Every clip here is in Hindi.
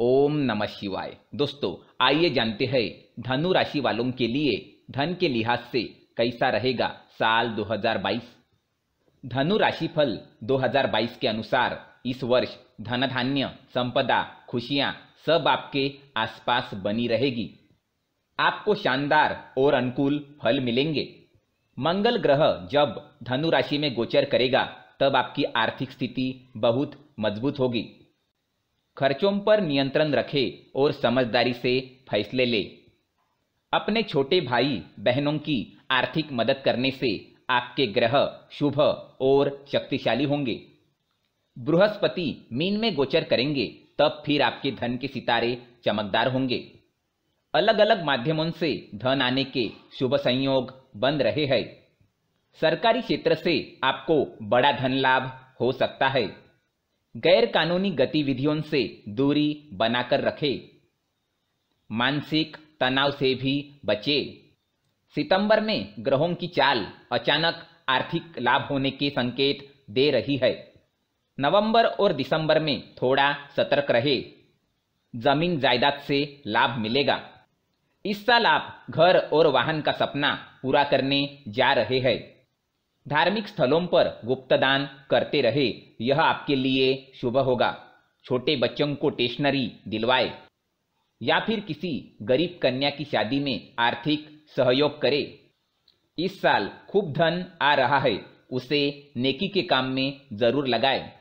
ओम नमः शिवाय दोस्तों आइए जानते हैं धनु राशि वालों के लिए धन के लिहाज से कैसा रहेगा साल 2022 धनु राशि फल 2022 के अनुसार इस वर्ष धन धान्य संपदा खुशियां सब आपके आसपास बनी रहेगी आपको शानदार और अनुकूल फल मिलेंगे मंगल ग्रह जब धनु राशि में गोचर करेगा तब आपकी आर्थिक स्थिति बहुत मजबूत होगी खर्चों पर नियंत्रण रखे और समझदारी से फैसले ले अपने छोटे भाई बहनों की आर्थिक मदद करने से आपके ग्रह शुभ और शक्तिशाली होंगे बृहस्पति मीन में गोचर करेंगे तब फिर आपके धन के सितारे चमकदार होंगे अलग अलग माध्यमों से धन आने के शुभ संयोग बन रहे हैं सरकारी क्षेत्र से आपको बड़ा धन लाभ हो सकता है गैर कानूनी गतिविधियों से दूरी बनाकर रखे मानसिक तनाव से भी बचे सितंबर में ग्रहों की चाल अचानक आर्थिक लाभ होने के संकेत दे रही है नवंबर और दिसंबर में थोड़ा सतर्क रहे जमीन जायदाद से लाभ मिलेगा इस साल आप घर और वाहन का सपना पूरा करने जा रहे हैं धार्मिक स्थलों पर गुप्तदान करते रहे यह आपके लिए शुभ होगा छोटे बच्चों को टेशनरी दिलवाए या फिर किसी गरीब कन्या की शादी में आर्थिक सहयोग करे इस साल खूब धन आ रहा है उसे नेकी के काम में जरूर लगाए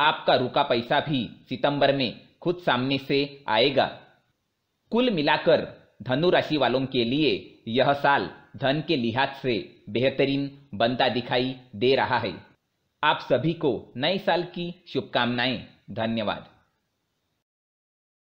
आपका रुका पैसा भी सितंबर में खुद सामने से आएगा कुल मिलाकर धनु राशि वालों के लिए यह साल धन के लिहाज से बेहतरीन बनता दिखाई दे रहा है आप सभी को नए साल की शुभकामनाएं धन्यवाद